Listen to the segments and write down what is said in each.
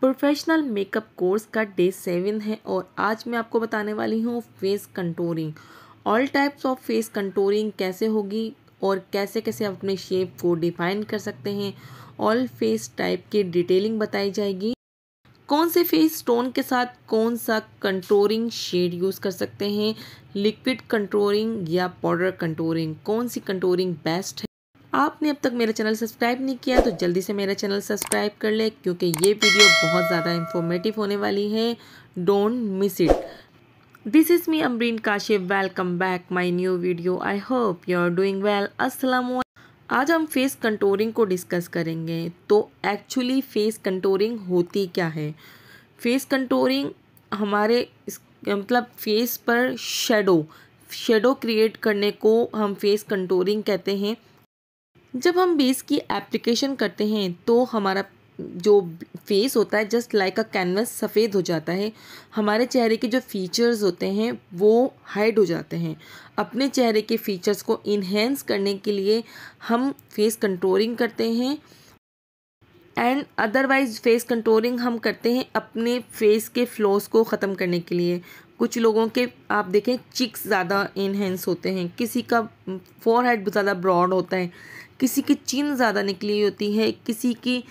professional makeup course का day seven है और आज मैं आपको बताने वाली हूँ face contouring all types of face contouring कैसे होगी और कैसे कैसे आप अपने शेप को डिफाइन कर सकते हैं ऑल फेस टाइप की डिटेलिंग बताई जाएगी कौन से फेस स्टोन के साथ कौन सा कंट्रोरिंग शेड यूज़ कर सकते हैं लिक्विड कंट्रोरिंग या पाउडर कंट्रोरिंग कौन सी कंट्रोरिंग बेस्ट है आपने अब तक मेरा चैनल सब्सक्राइब नहीं किया तो जल्दी से मेरा चैनल सब्सक्राइब कर ले क्योंकि ये वीडियो बहुत ज़्यादा इन्फॉर्मेटिव होने वाली है don't miss it this is me Amreen Kashif welcome back my new video I hope you are doing well असलम आज हम फेस कंटोरिंग को डिस्कस करेंगे तो एक्चुअली फेस कंटोरिंग होती क्या है फेस कंटोरिंग हमारे मतलब फेस पर शेडो शेडो क्रिएट करने को हम फेस कंटोरिंग कहते हैं जब हम बेस की एप्लीकेशन करते हैं तो हमारा जो फेस होता है जस्ट लाइक अ कैनवस सफ़ेद हो जाता है हमारे चेहरे के जो फीचर्स होते हैं वो हाइड हो जाते हैं अपने चेहरे के फीचर्स को इन्हेंस करने के लिए हम फेस कंट्रोलिंग करते हैं एंड अदरवाइज फेस कंट्रोलिंग हम करते हैं अपने फेस के फ्लोस को ख़त्म करने के लिए कुछ लोगों के आप देखें चिक्स ज़्यादा इन्हेंस होते हैं किसी का हेड ज़्यादा ब्रॉड होता है किसी की चीन ज़्यादा निकली होती है किसी की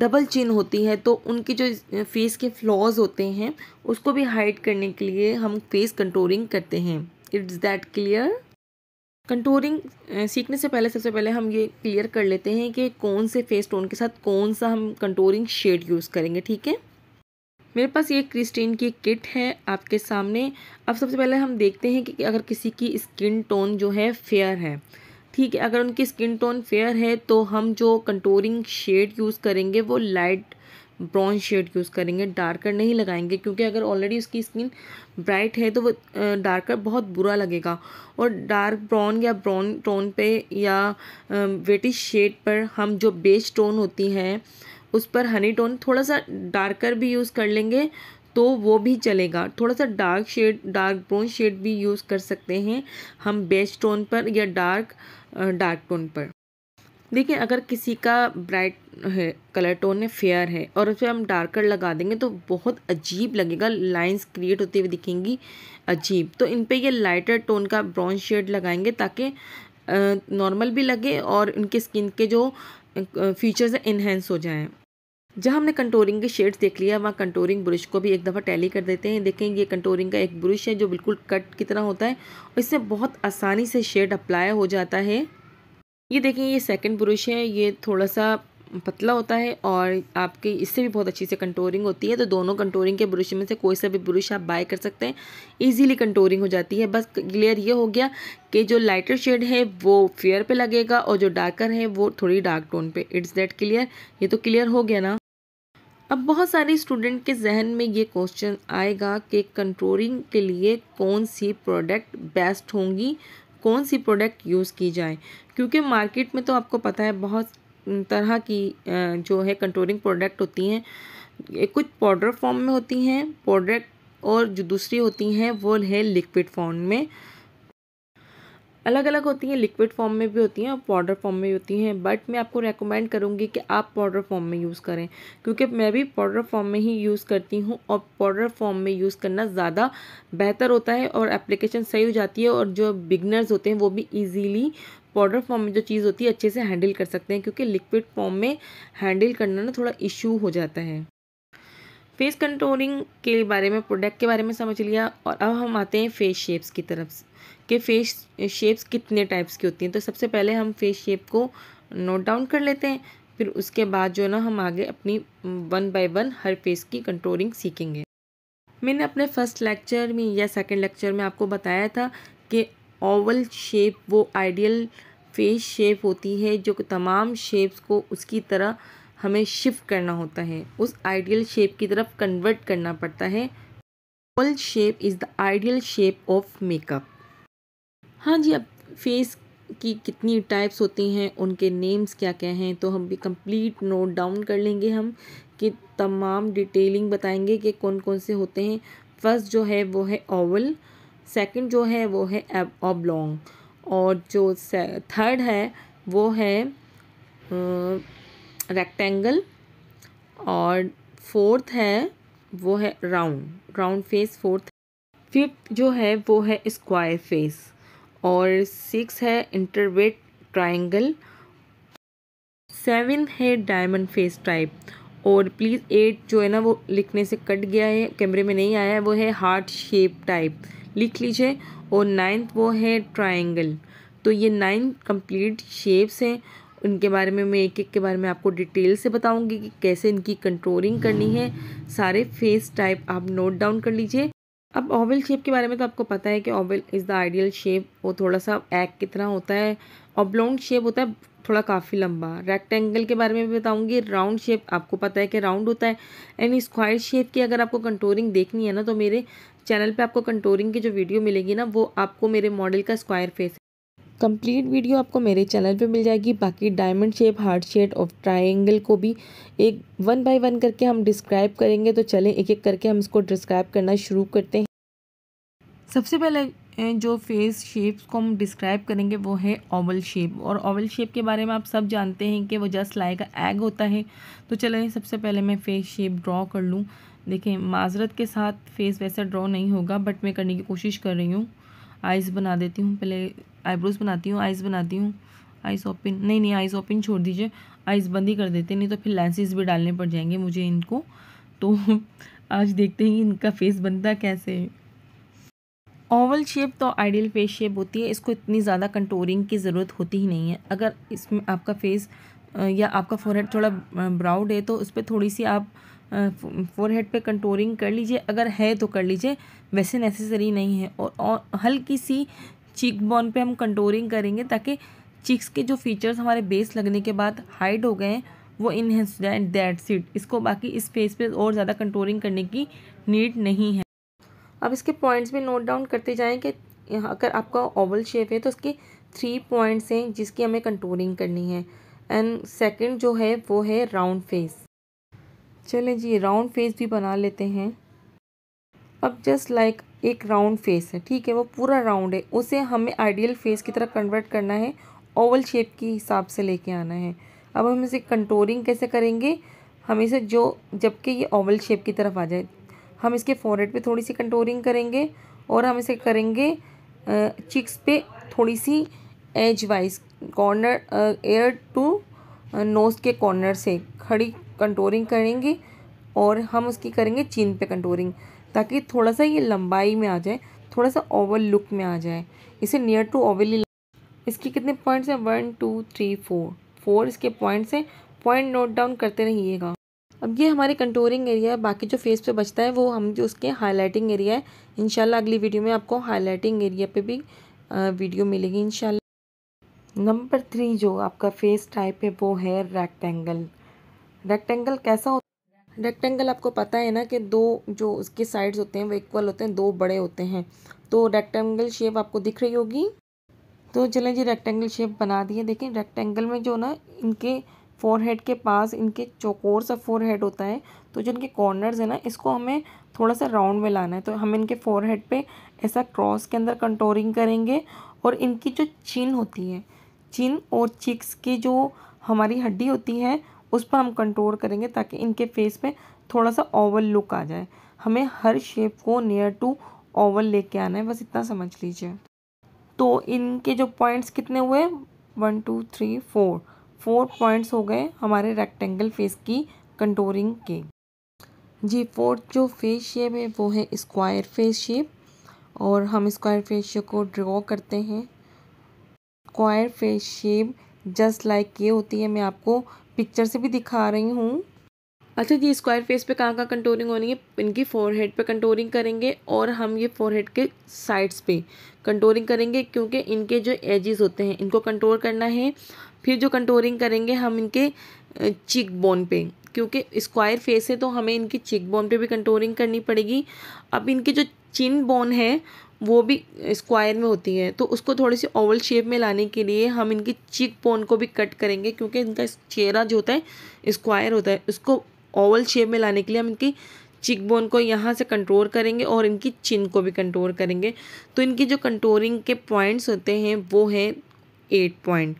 डबल चीन होती है तो उनकी जो फेस के फ्लॉज होते हैं उसको भी हाइड करने के लिए हम फेस कंट्रोलिंग करते हैं इट्स दैट क्लियर कंटोरिंग सीखने से पहले सबसे पहले हम ये क्लियर कर लेते हैं कि कौन से फेस टोन के साथ कौन सा हम कंटोरिंग शेड यूज़ करेंगे ठीक है मेरे पास ये क्रिस्टीन की किट है आपके सामने अब सबसे पहले हम देखते हैं कि अगर किसी की स्किन टोन जो है फेयर है ठीक है अगर उनकी स्किन टोन फेयर है तो हम जो कंटोरिंग शेड यूज़ करेंगे वो लाइट ब्राउन शेड यूज़ करेंगे डार्कर नहीं लगाएंगे क्योंकि अगर ऑलरेडी उसकी स्किन ब्राइट है तो वो डार्कर बहुत बुरा लगेगा और डार्क ब्राउन या ब्राउन टोन पे या वेटिश शेड पर हम जो बेज टोन होती हैं उस पर हनी टोन थोड़ा सा डार्कर भी यूज़ कर लेंगे तो वो भी चलेगा थोड़ा सा dark shade dark brown shade भी यूज़ कर सकते हैं हम बेज टोन पर या डार्क डार्क टोन पर देखिए अगर किसी का ब्राइट है कलर टोन है फेयर है और उस पर हम डार्कर लगा देंगे तो बहुत अजीब लगेगा लाइंस क्रिएट होती हुई दिखेंगी अजीब तो इन पर ये लाइटर टोन का ब्राउन शेड लगाएंगे ताकि नॉर्मल भी लगे और उनके स्किन के जो फीचर्स हैं इन्हेंस हो जाएं जहाँ हमने कंटोरिंग के शेड्स देख लिया वहाँ कंटोरिंग ब्रश को भी एक दफ़ा टैली कर देते हैं देखें ये कंटोरिंग का एक ब्रश है जो बिल्कुल कट की तरह होता है और इससे बहुत आसानी से शेड अप्लाई हो जाता है ये देखें ये सेकंड ब्रश है ये थोड़ा सा पतला होता है और आपकी इससे भी बहुत अच्छी से कंटोरिंग होती है तो दोनों कंटोरिंग के ब्रश में से कोई सा भी ब्रश आप बाय कर सकते हैं इजीली कंटोरिंग हो जाती है बस क्लियर ये हो गया कि जो लाइटर शेड है वो फेयर पे लगेगा और जो डार्कर है वो थोड़ी डार्क टोन पे इट्स डेट क्लियर ये तो क्लियर हो गया ना अब बहुत सारे स्टूडेंट के जहन में ये क्वेश्चन आएगा कि कंट्रोलिंग के लिए कौन सी प्रोडक्ट बेस्ट होंगी कौन सी प्रोडक्ट यूज़ की जाए क्योंकि मार्केट में तो आपको पता है बहुत तरह की जो है कंट्रोलिंग प्रोडक्ट होती हैं कुछ पाउडर फॉर्म में होती हैं प्रोडक्ट और जो दूसरी होती हैं वो है लिक्विड फॉर्म में अलग अलग होती हैं लिक्विड फॉर्म में भी होती हैं और पाउडर फॉर्म में होती हैं बट मैं आपको रेकमेंड करूँगी कि आप पाउडर फॉर्म में यूज़ करें क्योंकि मैं भी पाउडर फॉर्म में ही यूज़ करती हूँ और पाउडर फॉर्म में यूज़ करना ज़्यादा बेहतर होता है और एप्लीकेशन सही हो जाती है और जो बिगनर्स होते हैं वो भी ईजीली पाउडर फॉर्म में जो चीज़ होती है अच्छे से हैंडल कर सकते हैं क्योंकि लिक्विड फॉर्म में हैंडल करना ना थोड़ा इशू हो जाता है फेस कंट्रोलिंग के बारे में प्रोडक्ट के बारे में समझ लिया और अब हम आते हैं फेस शेप्स की तरफ के फेस शेप्स कितने टाइप्स की होती हैं तो सबसे पहले हम फेस शेप को नोट डाउन कर लेते हैं फिर उसके बाद जो ना हम आगे अपनी वन बाय वन हर फेस की कंट्रोलिंग सीखेंगे मैंने अपने फर्स्ट लेक्चर में या सेकंड लेक्चर में आपको बताया था कि ओवल शेप वो आइडियल फेस शेप होती है जो तमाम शेप्स को उसकी तरह हमें शिफ्ट करना होता है उस आइडियल शेप की तरफ कन्वर्ट करना पड़ता है oval shape is the ideal shape of makeup हाँ जी अब फ़ेस की कितनी टाइप्स होती हैं उनके नेम्स क्या क्या हैं तो हम भी कंप्लीट नोट डाउन कर लेंगे हम कि तमाम डिटेलिंग बताएंगे कि कौन कौन से होते हैं फर्स्ट जो है वो है ओवल सेकंड जो है वो है ओबलोंग और जो थर्ड है वो है रेक्टेंगल और फोर्थ है वो है round round face fourth fifth जो है वो है स्क्वायर फेस और सिक्स है इंटरवेट ट्राइंगल सेवन है डायमंड फेस टाइप और प्लीज़ एट जो है ना वो लिखने से कट गया है कैमरे में नहीं आया है वो है हार्ट शेप टाइप लिख लीजिए और नाइन्थ वो है ट्राइंगल तो ये नाइन कंप्लीट शेप्स हैं उनके बारे में मैं एक एक के बारे में आपको डिटेल से बताऊंगी कि कैसे इनकी कंट्रोलिंग करनी है सारे फेस टाइप आप नोट डाउन कर लीजिए अब ओवल शेप के बारे में तो आपको पता है कि oval is the ideal shape वो थोड़ा सा एग की तरह होता है ओब्लोंग शेप होता है थोड़ा काफ़ी लंबा रेक्टेंगल के बारे में भी बताऊंगी राउंड शेप आपको पता है कि राउंड होता है एंड स्क्वायर शेप की अगर आपको कंटोरिंग देखनी है ना तो मेरे चैनल पे आपको कंटोरिंग की जो वीडियो मिलेगी ना वो आपको मेरे मॉडल का स्क्वायर फेस कंप्लीट वीडियो आपको मेरे चैनल पे मिल जाएगी बाकी डायमंड शेप हार्ट शेप और ट्राइंगल को भी एक वन बाय वन करके हम डिस्क्राइब करेंगे तो चलें एक एक करके हम इसको डिस्क्राइब करना शुरू करते हैं सबसे पहले जो फेस शेप्स को हम डिस्क्राइब करेंगे वो है ओवल शेप और ओवल शेप के बारे में आप सब जानते हैं कि वो जस्ट लाई का एग होता है तो चलें सबसे पहले मैं फेस शेप ड्रॉ कर लूँ देखें माजरत के साथ फेस वैसा ड्रॉ नहीं होगा बट मैं करने की कोशिश कर रही हूँ आइज़ बना देती हूँ पहले आईब्रोज बनाती हूँ आइज़ बनाती हूँ आइस ओपिन नहीं नहीं आइस ओपन छोड़ दीजिए आइस बंद ही कर देते नहीं तो फिर लेंसेज भी डालने पड़ जाएंगे मुझे इनको तो आज देखते हैं इनका फेस बनता कैसे ओवल शेप तो आइडियल फेस शेप होती है इसको इतनी ज़्यादा कंटोरिंग की ज़रूरत होती ही नहीं है अगर इसमें आपका फेस या आपका फोरहेड थोड़ा ब्राउड है तो उस पर थोड़ी सी आप फोरहेड पे कंटोरिंग कर लीजिए अगर है तो कर लीजिए वैसे नेसेसरी नहीं है और, और हल्की सी चीक बोन पे हम कंटोरिंग करेंगे ताकि चिक्स के जो फीचर्स हमारे बेस लगने के बाद हाइड हो गए हैं वो इनहेंस दैट सीट इसको बाकी इस फेस पे और ज़्यादा कंटोरिंग करने की नीड नहीं है अब इसके पॉइंट्स भी नोट डाउन करते जाएँ कि अगर आपका ओवल शेप है तो उसके थ्री पॉइंट्स हैं जिसकी हमें कंटोरिंग करनी है एंड सेकंड जो है वो है राउंड फेस चलें जी राउंड फेस भी बना लेते हैं अब जस्ट लाइक एक राउंड फेस है ठीक है वो पूरा राउंड है उसे हमें आइडियल फेस की तरह कन्वर्ट करना है ओवल शेप के हिसाब से लेके आना है अब हम इसे कंटोरिंग कैसे करेंगे हम इसे जो जबकि ये ओवल शेप की तरफ आ जाए हम इसके फोरहेड पे थोड़ी सी कंटोरिंग करेंगे और हम इसे करेंगे चिक्स पे थोड़ी सी edge wise corner ear to nose के कॉर्नर से खड़ी कंटोरिंग करेंगे और हम उसकी करेंगे चीन पे कंटोरिंग ताकि थोड़ा सा ये लंबाई में आ जाए थोड़ा सा ओवल लुक में आ जाए इसे नियर टू ओवली इसके कितने पॉइंट्स हैं one two three four four इसके पॉइंट्स हैं पॉइंट नोट डाउन करते रहिएगा अब ये हमारे कंटोरिंग एरिया है बाकी जो फेस पे बचता है वो हम जो उसके हाईलाइटिंग एरिया है इनशाला अगली वीडियो में आपको हाईलाइटिंग एरिया पे भी वीडियो मिलेगी इनशाला नंबर थ्री जो आपका फेस टाइप है वो है रेक्टेंगल रेक्टेंगल कैसा होता रेक्टेंगल आपको पता है ना कि दो जो उसके साइड्स होते हैं वो इक्वल होते हैं दो बड़े होते हैं तो रेक्टेंगल शेप आपको दिख रही होगी तो चलें जी रेक्टेंगल शेप बना दिए देखें रेक्टेंगल में जो ना इनके फोरहेड के पास इनके चौकोर सा फोरहेड होता है तो जो इनके कॉर्नर्स है ना इसको हमें थोड़ा सा राउंड में लाना है तो हम इनके फोरहेड पे ऐसा क्रॉस के अंदर कंटोरिंग करेंगे और इनकी जो चिन होती है चिन और चिक्स की जो हमारी हड्डी होती है उस पर हम कंट्रोल करेंगे ताकि इनके फेस में थोड़ा सा ओवल लुक आ जाए हमें हर शेप को नियर टू ओवल लेके आना है बस इतना समझ लीजिए तो इनके जो पॉइंट्स कितने हुए one two three four four points हो गए हमारे रेक्टेंगल फेस की कंटोरिंग के जी फोर्थ जो फेस शेप है वो है स्क्वायर फेस शेप और हम स्क्वायर फेस शेप को ड्रॉ करते हैं square face shape just like ये होती है मैं आपको पिक्चर से भी दिखा रही हूँ अच्छा जी स्क्वायर फेस पे कहाँ कहाँ कंटोरिंग होनी है इनकी फोरहेड पे कंटोरिंग करेंगे और हम ये फोरहेड के साइड्स पे कंटोरिंग करेंगे क्योंकि इनके जो एजेस होते हैं इनको कंट्रोल करना है फिर जो कंटोरिंग करेंगे हम इनके चिक बोन पे क्योंकि स्क्वायर फेस है तो हमें इनकी चिक बोन पे भी कंटोरिंग करनी पड़ेगी अब इनके जो चिन बोन है वो भी स्क्वायर में होती है तो उसको थोड़ी सी ओवल शेप में लाने के लिए हम इनकी चीक बोन को भी कट करेंगे क्योंकि इनका चेहरा जो होता है स्क्वायर होता है उसको ओवल शेप में लाने के लिए हम इनकी चिक बोन को यहाँ से कंट्रोल करेंगे और इनकी चिन को भी कंट्रोल करेंगे तो इनकी जो कंट्रोलिंग के पॉइंट्स होते हैं वो हैं एट पॉइंट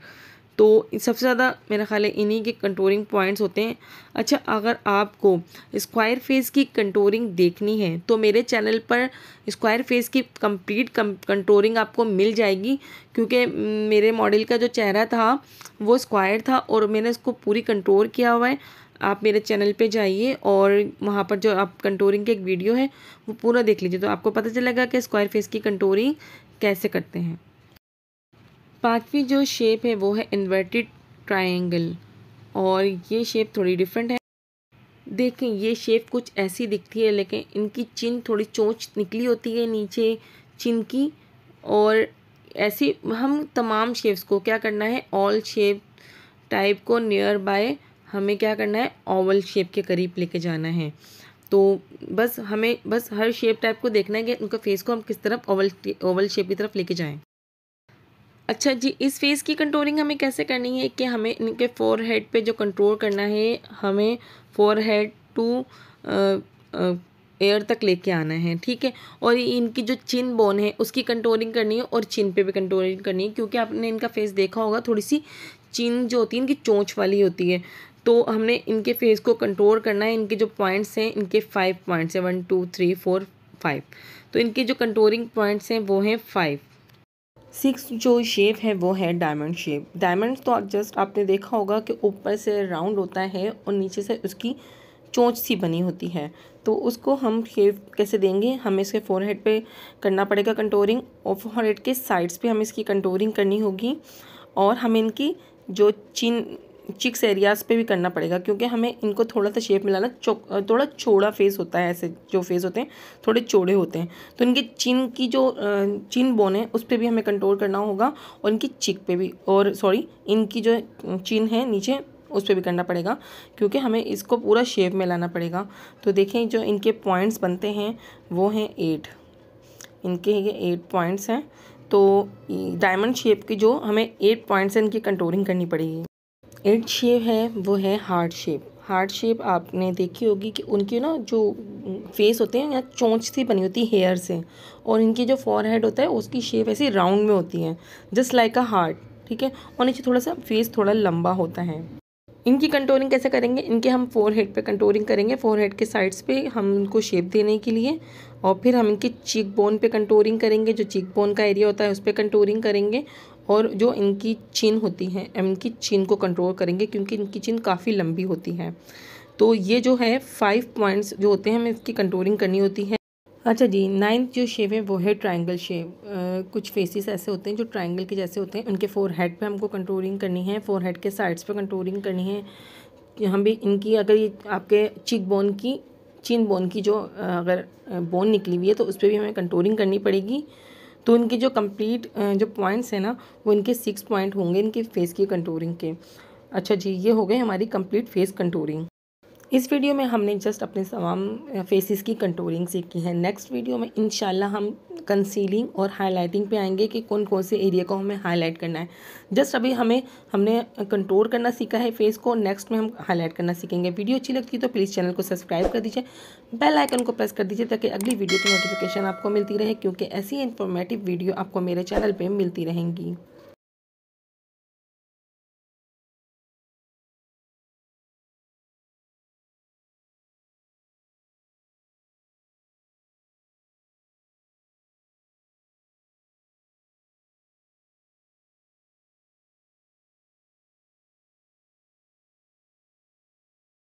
तो सबसे ज़्यादा मेरा ख्याल है इन्हीं के कंटोरिंग पॉइंट्स होते हैं अच्छा अगर आपको स्क्वायर फेस की कंटोरिंग देखनी है तो मेरे चैनल पर स्क्वायर फेस की कंप्लीट कंटोरिंग आपको मिल जाएगी क्योंकि मेरे मॉडल का जो चेहरा था वो स्क्वायर था और मैंने उसको पूरी कंट्रोल किया हुआ है आप मेरे चैनल पे जाइए और वहाँ पर जो आप कंटोरिंग की एक वीडियो है वो पूरा देख लीजिए तो आपको पता चलेगा कि स्क्वायर फेस की कंटोरिंग कैसे करते हैं पांचवी जो शेप है वो है इन्वर्टेड ट्रायंगल और ये शेप थोड़ी डिफरेंट है देखें ये शेप कुछ ऐसी दिखती है लेकिन इनकी चिन थोड़ी चोंच निकली होती है नीचे चिन की और ऐसी हम तमाम शेप्स को क्या करना है ऑल शेप टाइप को नियर बाय हमें क्या करना है ओवल शेप के करीब लेके जाना है तो बस हमें बस हर शेप टाइप को देखना है कि उनका फेस को हम किस तरफ ओवल ओवल शेप की तरफ लेके जाएं अच्छा जी इस फेस की कंट्रोलिंग हमें कैसे करनी है कि हमें इनके फोर हेड पर जो कंट्रोल करना है हमें फोर हेड टू एयर तक लेके आना है ठीक है और इनकी जो चिन बोन है उसकी कंट्रोलिंग करनी है और चिन पे भी कंट्रोलिंग करनी है क्योंकि आपने इनका फेस देखा होगा थोड़ी सी चिन जो होती है इनकी चोंच वाली होती है तो हमने इनके फेस को कंट्रोल करना है इनके जो पॉइंट्स हैं इनके फाइव पॉइंट्स हैं one two three four five तो इनके जो कंट्रोलिंग पॉइंट्स हैं वो हैं फाइव सिक्स जो शेप है वो है डायमंड शेप डायमंड तो जस्ट आपने देखा होगा कि ऊपर से राउंड होता है और नीचे से उसकी चोंच सी बनी होती है तो उसको हम शेप कैसे देंगे हमें इसके फोर हेड पर करना पड़ेगा कंटोरिंग और फोर हेड के साइड्स पे हमें इसकी कंटोरिंग करनी होगी और हमें इनकी जो चिन चिक्स एरियाज़ पे भी करना पड़ेगा क्योंकि हमें इनको थोड़ा सा शेप मिलाना चो थोड़ा चौड़ा फेस होता है ऐसे जो फेस होते हैं थोड़े चौड़े होते हैं तो इनके चिन की जो चिन बोन है उस पर भी हमें कंट्रोल करना होगा और इनकी चिक पे भी और सॉरी इनकी जो चिन है नीचे उस पर भी करना पड़ेगा क्योंकि हमें इसको पूरा शेप में लाना पड़ेगा तो देखें जो इनके पॉइंट्स बनते हैं वो हैं एट इनके ये एट पॉइंट्स हैं तो डायमंड शेप की जो हमें एट पॉइंट्स हैं इनकी कंट्रोलिंग करनी पड़ेगी एट शेप है वो है हार्ट शेप हार्ट शेप आपने देखी होगी कि उनकी ना जो फेस होते हैं या चोंच सी बनी होती है हेयर से और इनकी जो फॉर हेड होता है उसकी शेप ऐसी राउंड में होती है जस्ट लाइक अ हार्ट ठीक है और नीचे थोड़ा सा फेस थोड़ा लंबा होता है इनकी कंट्रोलिंग कैसे करेंगे इनके हम फोर हेड पर कंट्रोलिंग करेंगे फोर हेड के साइड्स पे हम उनको शेप देने के लिए और फिर हम इनके चीक बोन पे कंट्रोलिंग करेंगे जो चीक बोन का एरिया होता है उस पर कंट्रोलिंग करेंगे और जो इनकी चिन होती है इनकी चिन को कंट्रोल करेंगे क्योंकि इनकी चिन काफ़ी लंबी होती है तो ये जो है फाइव पॉइंट्स जो होते हैं हमें इसकी कंट्रोलिंग करनी होती है अच्छा जी नाइन्थ जो शेप है वो है ट्रायंगल शेप कुछ फेसेस ऐसे होते हैं जो ट्रायंगल के जैसे होते हैं उनके फोर हेड पर हमको कंट्रोलिंग करनी है फोर हेड के साइड्स पर कंट्रोलिंग करनी है हम भी इनकी अगर ये आपके चिक बोन की चिन बोन की जो अगर बोन निकली हुई है तो उस पर भी हमें कंट्रोलिंग करनी पड़ेगी तो इनकी जो कंप्लीट जो पॉइंट्स हैं ना वो इनके सिक्स पॉइंट होंगे इनके फेस की कंटूरिंग के अच्छा जी ये हो गए हमारी कंप्लीट फेस कंटूरिंग इस वीडियो में हमने जस्ट अपने तमाम फेसेस की कंट्रोलिंग सीखी है नेक्स्ट वीडियो में इन हम कंसीलिंग और हाईलाइटिंग पे आएंगे कि कौन कौन से एरिया को हमें हाईलाइट करना है जस्ट अभी हमें हमने कंट्रोल करना सीखा है फेस को नेक्स्ट में हम हाईलाइट करना सीखेंगे वीडियो अच्छी लगती है तो प्लीज़ चैनल को सब्सक्राइब कर दीजिए बेल आइकन को प्रेस कर दीजिए ताकि अगली वीडियो की नोटिफिकेशन आपको मिलती रहे क्योंकि ऐसी इन्फॉर्मेटिव वीडियो आपको मेरे चैनल पर मिलती रहेंगी